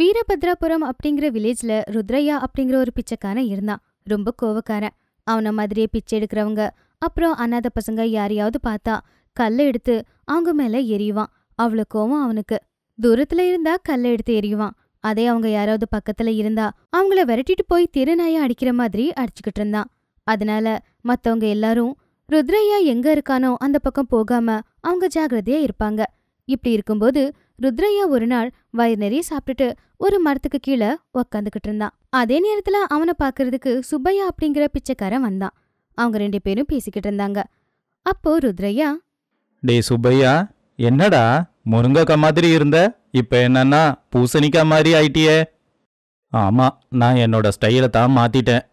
வீரபத்ராபுரம் அப்படிங்கிற வில்லேஜ்ல ருத்ரையா அப்படிங்கிற ஒரு பிச்சைக்காரன் இருந்தான் ரொம்ப கோவக்காரன் அவனை மாதிரியே பிச்சை எடுக்கிறவங்க அப்புறம் அநாத பசங்க யாரையாவது பார்த்தா கல்லை எடுத்து அவங்க மேல எரியுவான் அவ்வளவு கோவம் அவனுக்கு தூரத்துல இருந்தா கல்லை எடுத்து எரியுவான் அதே அவங்க யாராவது பக்கத்துல இருந்தா அவங்கள விரட்டிட்டு போய் திருநாயை அடிக்கிற மாதிரி அடிச்சுக்கிட்டு இருந்தான் அதனால மத்தவங்க எல்லாரும் ருத்ரையா எங்க இருக்கானோ அந்த பக்கம் போகாம அவங்க ஜாகிரதையா இருப்பாங்க இப்படி இருக்கும்போது ருத்ரையா ஒரு நாள் வயிறு நிறைய சாப்பிட்டுட்டு ஒரு மரத்துக்கு கீழே உக்காந்துக்கிட்டு இருந்தான் அதே நேரத்துல அவனை பாக்குறதுக்கு சுப்பையா அப்படிங்கிற பிச்சைக்காரன் வந்தான் அவங்க ரெண்டு பேரும் பேசிக்கிட்டு இருந்தாங்க அப்போ ருத்ரையா டே சுப்பையா என்னடா முருங்கக்கா மாதிரி இருந்த இப்ப என்னன்னா பூசணிக்கா மாதிரி ஆயிட்டியே ஆமா நான் என்னோட ஸ்டைலை தான் மாத்திட்டேன்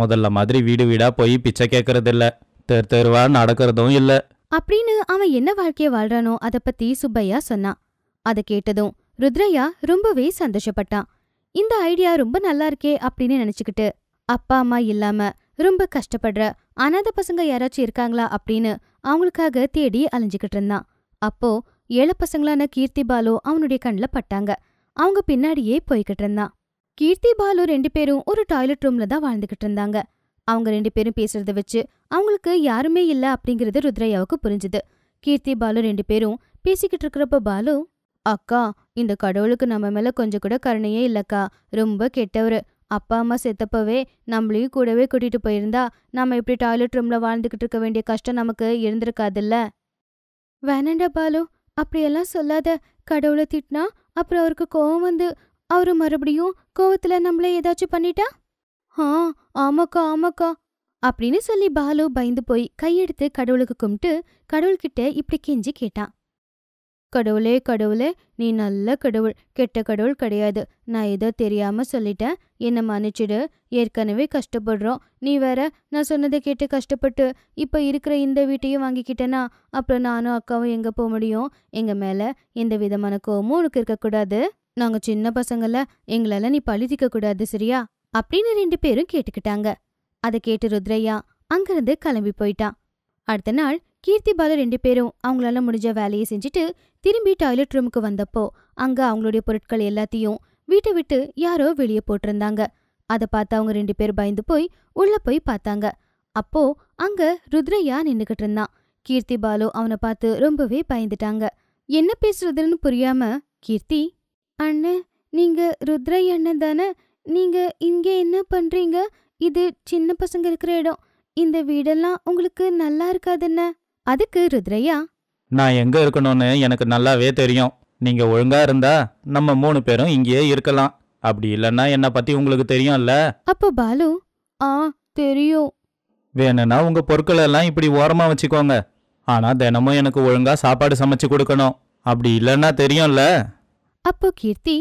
முதல்ல மாதிரி வீடு வீடா போய் பிச்சை இல்ல தெரு தெருவா நடக்கிறதும் இல்ல அப்படின்னு அவன் என்ன வாழ்க்கைய வாழ்றானோ அதை பத்தி சுப்பையா சொன்னான் அதை கேட்டதும் ருத்ரையா ரொம்பவே சந்தோஷப்பட்டான் இந்த ஐடியா ரொம்ப நல்லா இருக்கே அப்படின்னு நினைச்சுக்கிட்டு அப்பா அம்மா இல்லாம ரொம்ப கஷ்டப்படுற அனாத பசங்க யாராச்சும் இருக்காங்களா அப்படின்னு அவங்களுக்காக தேடி அலைஞ்சுக்கிட்டு இருந்தான் அப்போ ஏழை பசங்களான கீர்த்தி பாலு அவனுடைய கண்ணில் பட்டாங்க அவங்க பின்னாடியே போய்கிட்டு இருந்தான் கீர்த்தி பாலு ரெண்டு பேரும் ஒரு டாய்லெட் ரூம்ல தான் வாழ்ந்துகிட்டு இருந்தாங்க அவங்க ரெண்டு பேரும் பேசுறத வச்சு அவங்களுக்கு யாருமே இல்லை அப்படிங்கிறது ருத்ரையாவுக்கு புரிஞ்சுது கீர்த்தி பாலு ரெண்டு பேரும் பேசிக்கிட்டு இருக்கிறப்ப பாலு அக்கா இந்த கடவுளுக்கு நம்ம மேலே கொஞ்சம் கூட கருணையே இல்லைக்கா ரொம்ப கெட்டவர் அப்பா அம்மா செத்தப்பவே நம்மளையும் கூடவே கூட்டிகிட்டு போயிருந்தா நம்ம இப்படி டாய்லெட் ரூமில் வாழ்ந்துக்கிட்டு இருக்க வேண்டிய கஷ்டம் நமக்கு இருந்திருக்காதுல்ல வேணண்ட பாலு அப்படியெல்லாம் சொல்லாத கடவுளை திட்டினா அப்புறம் அவருக்கு கோவம் வந்து அவர் மறுபடியும் கோவத்தில் நம்மள ஏதாச்சும் பண்ணிட்டா ஆ ஆமாக்கா ஆமாக்கா அப்படின்னு சொல்லி பாலு பயந்து போய் கையெடுத்து கடவுளுக்கு கும்பிட்டு கடவுள்கிட்ட இப்படி கெஞ்சி கேட்டான் கடவுளே கடவுளே நீ நல்ல கடவுள் கெட்ட கடவுள் கிடையாது நான் ஏதோ தெரியாமல் சொல்லிட்டேன் என்னை மன்னிச்சிடு ஏற்கனவே கஷ்டப்படுறோம் நீ வேற நான் சொன்னதை கேட்டு கஷ்டப்பட்டு இப்போ இருக்கிற இந்த வீட்டையும் வாங்கிக்கிட்டேனா அப்புறம் நானும் அக்காவும் எங்கே போக முடியும் எங்கள் மேலே எந்த விதமான கோவமும் உனக்கு இருக்கக்கூடாது நாங்கள் சின்ன பசங்கள எங்களால் நீ பழுதிக்க கூடாது சரியா அப்படின்னு ரெண்டு பேரும் கேட்டுக்கிட்டாங்க அதை கேட்டு ருத்ரையா அங்கிருந்து கிளம்பி போயிட்டான் அடுத்த நாள் கீர்த்தி பாலு ரெண்டு பேரும் அவங்களால முடிஞ்ச வேலையை செஞ்சுட்டு திரும்பி டாய்லெட் ரூமுக்கு வந்தப்போ அங்க அவங்களுடைய பொருட்கள் எல்லாத்தையும் வீட்டை விட்டு யாரோ வெளியே போட்டிருந்தாங்க அதை பார்த்து அவங்க ரெண்டு பேர் பயந்து போய் உள்ள போய் பார்த்தாங்க அப்போ அங்க ருத்ரையா நின்றுகிட்டு இருந்தான் கீர்த்தி பாலு அவனை பார்த்து ரொம்பவே பயந்துட்டாங்க என்ன பேசுறதுன்னு புரியாம கீர்த்தி அண்ணன் நீங்க ருத்ரை அண்ணன் தானே நீங்க இங்கே என்ன பண்றீங்க இது சின்ன பசங்க இருக்கிற இடம் இந்த வீடெல்லாம் உங்களுக்கு நல்லா இருக்காதுன்ன அதுக்கு ருத்ரையா நான் எங்க இருக்கணும்னு எனக்கு நல்லாவே தெரியும் நீங்க ஒழுங்கா இருந்தா நம்ம மூணு பேரும் இங்கேயே இருக்கலாம் அப்படி இல்லன்னா என்ன பத்தி உங்களுக்கு தெரியும்ல அப்ப பாலு ஆ தெரியும் வேணும்னா உங்க பொருட்களை எல்லாம் இப்படி ஓரமா வச்சுக்கோங்க ஆனா தினமும் எனக்கு ஒழுங்கா சாப்பாடு சமைச்சு கொடுக்கணும் அப்படி இல்லன்னா தெரியும்ல அப்போ கீர்த்தி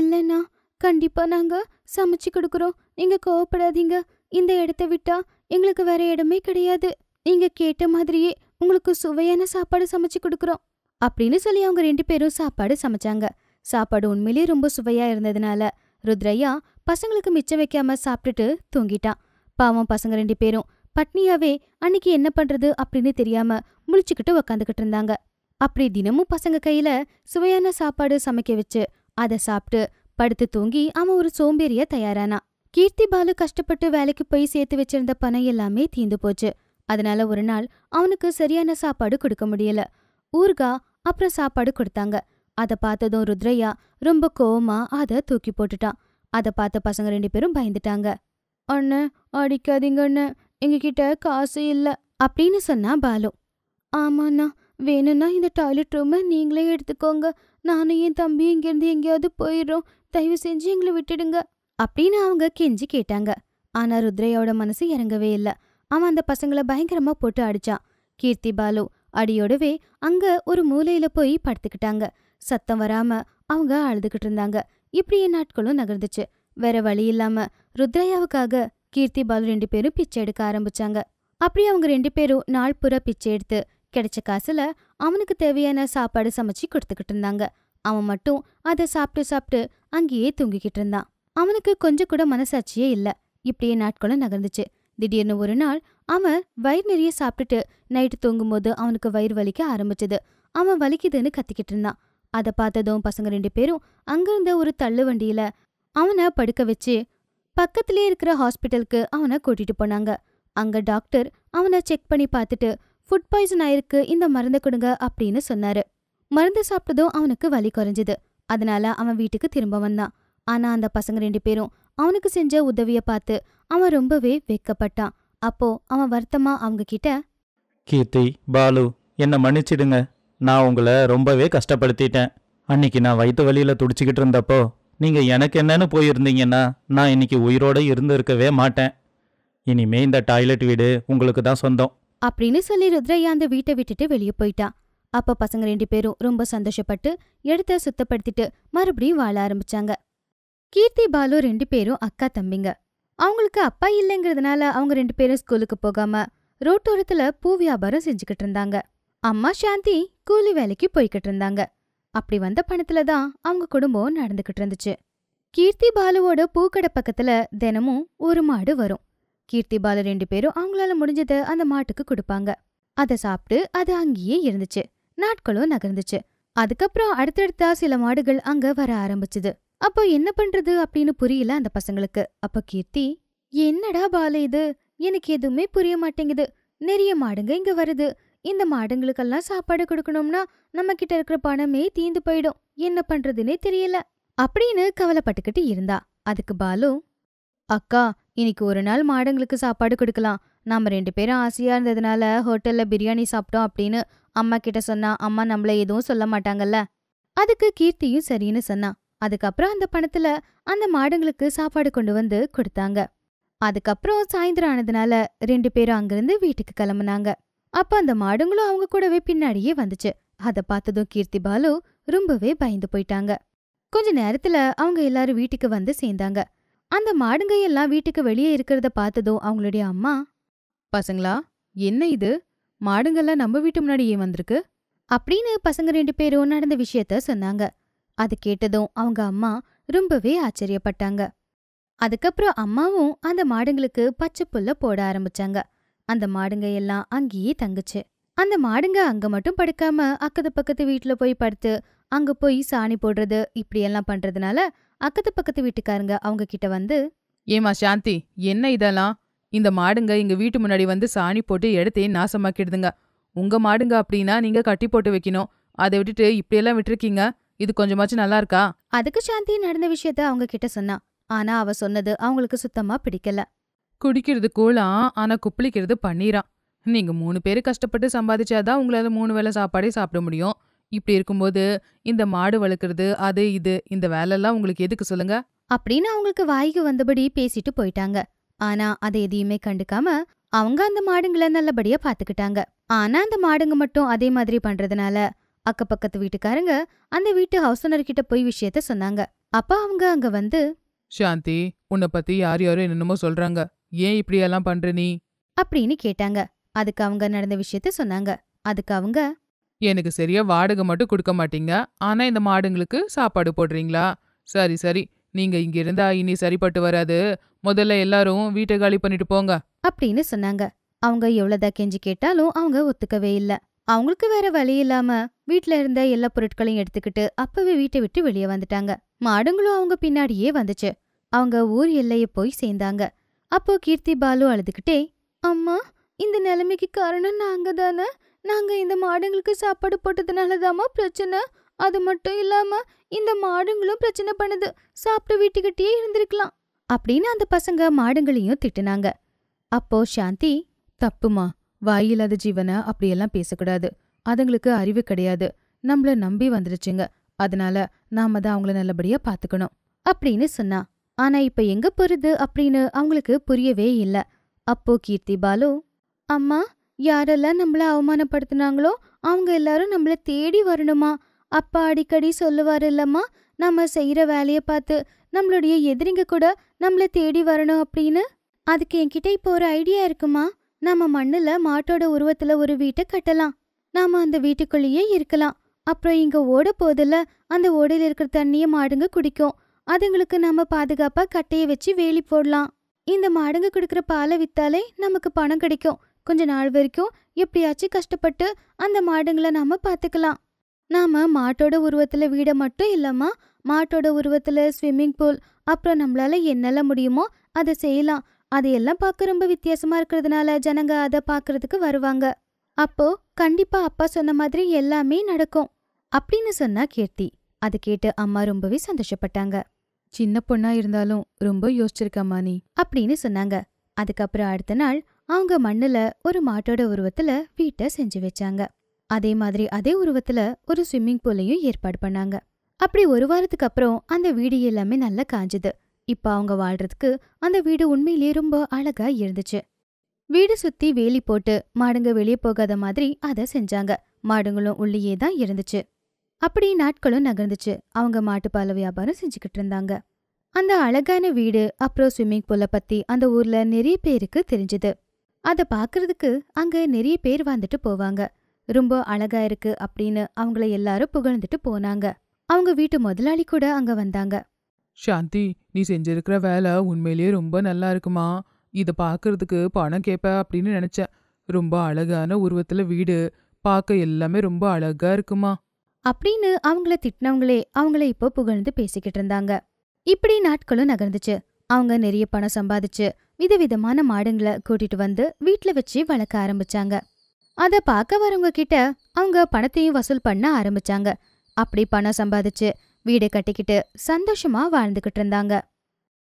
இல்லனா கண்டிப்பா நாங்க சமைச்சு கொடுக்குறோம் நீங்க கோவப்படாதீங்க இந்த இடத்த விட்டா எங்களுக்கு வேற இடமே கிடையாது நீங்க கேட்ட மாதிரியே உங்களுக்கு சுவையான சாப்பாடு சமைச்சு கொடுக்குறோம் அப்படின்னு சொல்லி அவங்க ரெண்டு பேரும் சாப்பாடு சமைச்சாங்க சாப்பாடு உண்மையிலே ரொம்ப சுவையா இருந்ததுனால ருத்ரையா பசங்களுக்கு மிச்சம் வைக்காம சாப்பிட்டுட்டு தூங்கிட்டான் பாவம் பசங்க ரெண்டு பேரும் பட்னியாவே அன்னைக்கு என்ன பண்றது அப்படின்னு தெரியாம முழிச்சுக்கிட்டு உக்காந்துக்கிட்டு இருந்தாங்க அப்படி தினமும் பசங்க கையில சுவையான சாப்பாடு சமைக்க வச்சு அதை சாப்பிட்டு படுத்து தூங்கி அவன் ஒரு சோம்பேறிய தயாரானா கீர்த்தி பாலு கஷ்டப்பட்டு வேலைக்கு போய் சேர்த்து வச்சிருந்த பணம் எல்லாமே தீந்து போச்சு அதனால ஒரு நாள் அவனுக்கு சரியான சாப்பாடு கொடுக்க முடியல ஊர்கா அப்புறம் சாப்பாடு கொடுத்தாங்க அதை பார்த்ததும் ருத்ரையா ரொம்ப கோவமா அதை தூக்கி போட்டுட்டான் அதை பார்த்த பசங்க ரெண்டு பேரும் பயந்துட்டாங்க அண்ணே அடிக்காதீங்க அண்ணே எங்ககிட்ட காசு இல்லை அப்படின்னு சொன்னா பாலு ஆமாண்ணா வேணும்னா இந்த டாய்லெட் ரூமை நீங்களே எடுத்துக்கோங்க நானும் என் தம்பி இங்கிருந்து எங்கேயாவது போயிடும் தயவு செஞ்சு எங்களை விட்டுடுங்க அப்படின்னு அவங்க கெஞ்சி கேட்டாங்க ஆனா ருத்ரையோட மனசு இறங்கவே இல்லை அவன் அந்த பசங்களை பயங்கரமா போட்டு அடிச்சான் கீர்த்தி பாலு அடியோடவே அங்க ஒரு மூலையில போய் படுத்துக்கிட்டாங்க சத்தம் வராம அவங்க அழுதுகிட்டு இருந்தாங்க இப்படியே நாட்களும் நகர்ந்துச்சு வேற வழி இல்லாம ருத்ரையாவுக்காக கீர்த்தி பாலு ரெண்டு பேரும் பிச்சை எடுக்க ஆரம்பிச்சாங்க அப்படி அவங்க ரெண்டு பேரும் நாள் புற பிச்சை எடுத்து கிடைச்ச காசுல அவனுக்கு தேவையான சாப்பாடு சமைச்சு கொடுத்துக்கிட்டு இருந்தாங்க அவன் மட்டும் அதை சாப்பிட்டு சாப்பிட்டு அங்கேயே தூங்கிக்கிட்டு இருந்தான் அவனுக்கு கொஞ்சம் கூட மனசாட்சியே இல்லை இப்படியே நாட்களும் நகர்ந்துச்சு திடீர்னு ஒரு நாள் அவன் வயிறு நிறைய சாப்பிட்டுட்டு நைட்டு தூங்கும்போது அவனுக்கு வயிறு வலிக்க ஆரம்பிச்சது அவன் வலிக்குதுன்னு கத்திக்கிட்டு இருந்தான் அதை பார்த்ததும் பசங்க ரெண்டு பேரும் அங்கிருந்த ஒரு தள்ளு வண்டியில அவனை படுக்க வச்சு பக்கத்திலே இருக்கிற ஹாஸ்பிட்டலுக்கு அவனை கூட்டிட்டு போனாங்க அங்க டாக்டர் அவனை செக் பண்ணி பார்த்துட்டு ஃபுட் பாய்சன் ஆயிருக்கு இந்த மருந்து கொடுங்க அப்படின்னு சொன்னாரு மருந்து சாப்பிட்டதும் அவனுக்கு வலி குறைஞ்சது அதனால அவன் வீட்டுக்கு திரும்ப வந்தான் ஆனா அந்த பசங்க ரெண்டு பேரும் அவனுக்கு செஞ்ச உதவிய பார்த்து அவன் ரொம்பவே வெக்கப்பட்டான் அப்போ அவன் வருத்தமா அவங்க கிட்ட கீர்த்தி பாலு என்ன மன்னிச்சிடுங்க நான் உங்களை ரொம்பவே கஷ்டப்படுத்திட்டேன் அன்னைக்கு நான் வயிற்று வழியில துடிச்சுக்கிட்டு இருந்தப்போ நீங்க எனக்கு என்னன்னு போயிருந்தீங்கன்னா நான் இன்னைக்கு உயிரோட இருந்திருக்கவே மாட்டேன் இனிமே இந்த டாய்லெட் வீடு உங்களுக்கு தான் சொந்தம் அப்படின்னு சொல்லி ருத்ரையா அந்த வீட்டை விட்டுட்டு வெளியே போயிட்டான் அப்ப பசங்க ரெண்டு பேரும் ரொம்ப சந்தோஷப்பட்டு இடத்த சுத்தப்படுத்திட்டு மறுபடியும் வாழ ஆரம்பிச்சாங்க கீர்த்தி பாலு ரெண்டு பேரும் அக்கா தம்பிங்க அவங்களுக்கு அப்பா இல்லைங்கிறதுனால அவங்க ரெண்டு பேரும் ஸ்கூலுக்கு போகாம ரோட்டோரத்துல பூ வியாபாரம் செஞ்சுக்கிட்டு இருந்தாங்க அம்மா சாந்தி கூலி வேலைக்கு போய்கிட்டு இருந்தாங்க அப்படி வந்த பணத்துல தான் அவங்க குடும்பம் நடந்துகிட்டு இருந்துச்சு கீர்த்தி பாலுவோட பூக்கடை பக்கத்துல தினமும் ஒரு மாடு வரும் கீர்த்தி பாலு ரெண்டு பேரும் அவங்களால முடிஞ்சதை அந்த மாட்டுக்கு கொடுப்பாங்க அதை சாப்பிட்டு அது அங்கேயே இருந்துச்சு நாட்களும் நகர்ந்துச்சு அதுக்கப்புறம் அடுத்தடுத்தா சில மாடுகள் அங்க வர ஆரம்பிச்சுது அப்போ என்ன பண்றது அப்படின்னு புரியல அந்த பசங்களுக்கு அப்ப கீர்த்தி என்னடா பால இது எனக்கு எதுவுமே புரிய மாட்டேங்குது நிறைய மாடுங்க இங்க வருது இந்த மாடுங்களுக்கெல்லாம் சாப்பாடு கொடுக்கணும்னா நம்ம கிட்ட இருக்கிற பணமே தீந்து போயிடும் என்ன பண்றதுன்னே தெரியல அப்படின்னு கவலைப்பட்டுக்கிட்டு இருந்தா அதுக்கு பாலு அக்கா இன்னைக்கு ஒரு நாள் மாடுங்களுக்கு சாப்பாடு கொடுக்கலாம் நாம ரெண்டு பேரும் ஆசையா இருந்ததுனால ஹோட்டல்ல பிரியாணி சாப்பிட்டோம் அப்படின்னு அம்மா கிட்ட சொன்னா அம்மா நம்மள எதுவும் சொல்ல மாட்டாங்கல்ல அதுக்கு கீர்த்தியும் சரின்னு சொன்னா அதுக்கப்புறம் அந்த பணத்துல அந்த மாடுங்களுக்கு சாப்பாடு கொண்டு வந்து கொடுத்தாங்க அதுக்கப்புறம் சாயந்தரம் ஆனதுனால ரெண்டு பேரும் அங்கிருந்து வீட்டுக்கு கிளம்புனாங்க அப்ப அந்த மாடுங்களும் அவங்க கூடவே பின்னாடியே வந்துச்சு அதை பார்த்ததும் கீர்த்தி பாலு ரொம்பவே பயந்து போயிட்டாங்க கொஞ்ச நேரத்துல அவங்க எல்லாரும் வீட்டுக்கு வந்து சேர்ந்தாங்க அந்த மாடுங்க எல்லாம் வீட்டுக்கு வெளியே இருக்கிறத பார்த்ததும் அவங்களுடைய அம்மா பசங்களா என்ன இது மாடுங்கெல்லாம் நம்ம வீட்டு முன்னாடி ஏன் வந்திருக்கு அப்படின்னு பசங்க ரெண்டு பேரும் நடந்த விஷயத்த சொன்னாங்க அது கேட்டதும் அவங்க அம்மா ரொம்பவே ஆச்சரியப்பட்டாங்க அதுக்கப்புறம் அம்மாவும் அந்த மாடுங்களுக்கு பச்சை புல்ல போட ஆரம்பிச்சாங்க அந்த மாடுங்க எல்லாம் அங்கேயே தங்குச்சு அந்த மாடுங்க அங்க மட்டும் படுக்காம அக்கத்து பக்கத்து வீட்டுல போய் படுத்து அங்க போய் சாணி போடுறது இப்படி எல்லாம் பண்றதுனால அக்கத்து பக்கத்து வீட்டுக்காரங்க அவங்க கிட்ட வந்து ஏமா சாந்தி என்ன இதெல்லாம் இந்த மாடுங்க எங்க வீட்டு முன்னாடி வந்து சாணி போட்டு இடத்தையும் நாசமாக்கிடுதுங்க உங்க மாடுங்க அப்படின்னா நீங்க கட்டி போட்டு வைக்கணும் அதை விட்டுட்டு இப்படியெல்லாம் விட்டுருக்கீங்க இது கொஞ்சமாச்சும் நல்லா இருக்கா அதுக்கு சாந்தி நடந்த விஷயத்த அவங்க கிட்ட சொன்னா ஆனா அவ சொன்னது அவங்களுக்கு சுத்தமா பிடிக்கல குடிக்கிறது கூழா ஆனா குப்பளிக்கிறது பண்ணிரான் நீங்க மூணு பேரு கஷ்டப்பட்டு சம்பாதிச்சாதான் உங்களால மூணு வேளை சாப்பாடே சாப்பிட முடியும் இப்படி இருக்கும்போது இந்த மாடு வளர்க்கறது அது இது இந்த எல்லாம் உங்களுக்கு எதுக்கு சொல்லுங்க அப்படின்னு அவங்களுக்கு வாய்க்கு வந்தபடி பேசிட்டு போயிட்டாங்க ஆனா அதை எதையுமே கண்டுக்காம அவங்க அந்த மாடுங்களை நல்லபடியா பாத்துக்கிட்டாங்க ஆனா அந்த மாடுங்க மட்டும் அதே மாதிரி பண்றதுனால அக்கப்பக்கத்து வீட்டுக்காரங்க அந்த வீட்டு ஹவுஸ் கிட்ட போய் விஷயத்த சொன்னாங்க அப்ப அவங்க அங்க வந்து சாந்தி உன்னை பத்தி யார் யாரோ என்னென்னமோ சொல்றாங்க ஏன் இப்படி எல்லாம் பண்ற நீ அப்படின்னு கேட்டாங்க அதுக்கு அவங்க நடந்த விஷயத்த சொன்னாங்க அதுக்கு அவங்க எனக்கு சரியா வாடகை மட்டும் கொடுக்க மாட்டீங்க ஆனா இந்த மாடுங்களுக்கு சாப்பாடு போடுறீங்களா சரி சரி நீங்க இங்க இருந்தா இனி சரிப்பட்டு வராது முதல்ல எல்லாரும் வீட்டை காலி பண்ணிட்டு போங்க அப்படின்னு சொன்னாங்க அவங்க எவ்வளவுதான் கெஞ்சி கேட்டாலும் அவங்க ஒத்துக்கவே இல்ல அவங்களுக்கு வேற வழி இல்லாம வீட்ல இருந்த எல்லா பொருட்களையும் எடுத்துக்கிட்டு அப்பவே வீட்டை விட்டு வெளியே வந்துட்டாங்க மாடுங்களும் அவங்க பின்னாடியே வந்துச்சு அவங்க ஊர் எல்லைய போய் சேர்ந்தாங்க அப்போ கீர்த்தி பாலு அழுதுகிட்டே அம்மா இந்த நிலைமைக்கு காரணம் நாங்க தானே நாங்க இந்த மாடுங்களுக்கு சாப்பாடு போட்டதுனாலதாமா பிரச்சனை அது மட்டும் இல்லாம இந்த மாடுங்களும் பிரச்சனை பண்ணுது சாப்பிட்டு வீட்டுக்கிட்டே இருந்திருக்கலாம் அப்படின்னு அந்த பசங்க மாடுங்களையும் திட்டுனாங்க அப்போ சாந்தி தப்புமா வாயில்லாத ஜீவனை அப்படியெல்லாம் பேசக்கூடாது அதுங்களுக்கு அறிவு கிடையாது நம்மள நம்பி வந்துருச்சுங்க அதனால நாம தான் அவங்கள நல்லபடியா பாத்துக்கணும் அப்படின்னு சொன்னா ஆனா இப்ப எங்க போறது அப்படின்னு அவங்களுக்கு புரியவே இல்ல அப்போ கீர்த்தி பாலு அம்மா யாரெல்லாம் நம்மள அவமானப்படுத்தினாங்களோ அவங்க எல்லாரும் நம்மள தேடி வரணுமா அப்பா அடிக்கடி சொல்லுவாரு இல்லம்மா நம்ம செய்யற வேலையை பார்த்து நம்மளுடைய எதிரிங்க கூட நம்மள தேடி வரணும் அப்படின்னு அதுக்கு என்கிட்ட இப்போ ஒரு ஐடியா இருக்குமா நாம மண்ணுல மாட்டோட உருவத்துல ஒரு வீட்டை கட்டலாம் நாம அந்த வீட்டுக்குள்ளேயே இருக்கலாம் அப்புறம் இங்க ஓட போதில் அந்த ஓடையில் இருக்கிற தண்ணியை மாடுங்க குடிக்கும் அதுங்களுக்கு நம்ம பாதுகாப்பா கட்டையை வச்சு வேலி போடலாம் இந்த மாடுங்க கொடுக்குற பாலை வித்தாலே நமக்கு பணம் கிடைக்கும் கொஞ்ச நாள் வரைக்கும் எப்படியாச்சும் கஷ்டப்பட்டு அந்த மாடுங்களை நாம பார்த்துக்கலாம் நாம மாட்டோட உருவத்துல வீடை மட்டும் இல்லாம மாட்டோட உருவத்துல ஸ்விம்மிங் பூல் அப்புறம் நம்மளால என்னெல்லாம் முடியுமோ அதை செய்யலாம் அதையெல்லாம் பார்க்க ரொம்ப வித்தியாசமா இருக்கிறதுனால ஜனங்க அதை பார்க்கறதுக்கு வருவாங்க அப்போ கண்டிப்பா அப்பா சொன்ன மாதிரி எல்லாமே நடக்கும் அப்படின்னு சொன்னா கீர்த்தி அது கேட்டு அம்மா ரொம்பவே சந்தோஷப்பட்டாங்க சின்ன பொண்ணா இருந்தாலும் ரொம்ப யோசிச்சிருக்கம்மா நீ அப்படின்னு சொன்னாங்க அதுக்கப்புறம் அடுத்த நாள் அவங்க மண்ணுல ஒரு மாட்டோட உருவத்துல வீட்டை செஞ்சு வச்சாங்க அதே மாதிரி அதே உருவத்துல ஒரு ஸ்விம்மிங் பூலையும் ஏற்பாடு பண்ணாங்க அப்படி ஒரு வாரத்துக்கு அப்புறம் அந்த வீடு எல்லாமே நல்லா காஞ்சுது இப்போ அவங்க வாழ்றதுக்கு அந்த வீடு உண்மையிலேயே ரொம்ப அழகா இருந்துச்சு வீடு சுத்தி வேலி போட்டு மாடுங்க வெளியே போகாத மாதிரி அதை செஞ்சாங்க மாடுங்களும் உள்ளேயே தான் இருந்துச்சு அப்படி நாட்களும் நகர்ந்துச்சு அவங்க மாட்டுப்பால வியாபாரம் செஞ்சுக்கிட்டு இருந்தாங்க அந்த அழகான வீடு அப்புறம் ஸ்விம்மிங் பூல பத்தி அந்த ஊர்ல நிறைய பேருக்கு தெரிஞ்சது அதை பாக்குறதுக்கு அங்க நிறைய பேர் வந்துட்டு போவாங்க ரொம்ப அழகா இருக்கு அப்படின்னு அவங்கள எல்லாரும் புகழ்ந்துட்டு போனாங்க அவங்க வீட்டு முதலாளி கூட அங்க வந்தாங்க சாந்தி நீ செஞ்சிருக்கிற வேலை உண்மையிலேயே ரொம்ப நல்லா இருக்குமா இதை பார்க்கறதுக்கு பணம் கேட்ப அப்படின்னு நினைச்சேன் ரொம்ப அழகான உருவத்துல வீடு பார்க்க எல்லாமே ரொம்ப அழகா இருக்குமா அப்படின்னு அவங்கள திட்டினவங்களே அவங்கள இப்போ புகழ்ந்து பேசிக்கிட்டு இருந்தாங்க இப்படி நாட்களும் நகர்ந்துச்சு அவங்க நிறைய பணம் சம்பாதிச்சு விதவிதமான மாடுங்களை கூட்டிட்டு வந்து வீட்டுல வச்சு வளர்க்க ஆரம்பிச்சாங்க அதை பார்க்க வரவங்க கிட்ட அவங்க பணத்தையும் வசூல் பண்ண ஆரம்பிச்சாங்க அப்படி பணம் சம்பாதிச்சு வீடு கட்டிக்கிட்டு சந்தோஷமா வாழ்ந்துகிட்டு இருந்தாங்க